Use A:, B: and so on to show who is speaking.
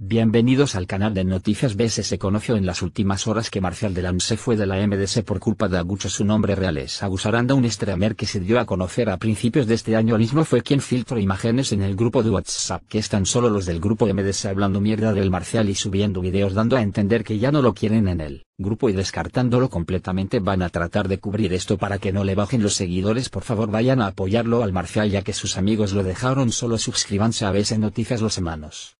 A: Bienvenidos al canal de noticias BS. Se conoció en las últimas horas que Marcial la Lance fue de la MDC por culpa de Agucho. Su nombre real es Agus un streamer que se dio a conocer a principios de este año. El mismo fue quien filtró imágenes en el grupo de WhatsApp, que están solo los del grupo MDC hablando mierda del Marcial y subiendo videos dando a entender que ya no lo quieren en el grupo y descartándolo completamente van a tratar de cubrir esto para que no le bajen los seguidores. Por favor vayan a apoyarlo al Marcial ya que sus amigos lo dejaron solo. Suscríbanse a BS Noticias los hermanos.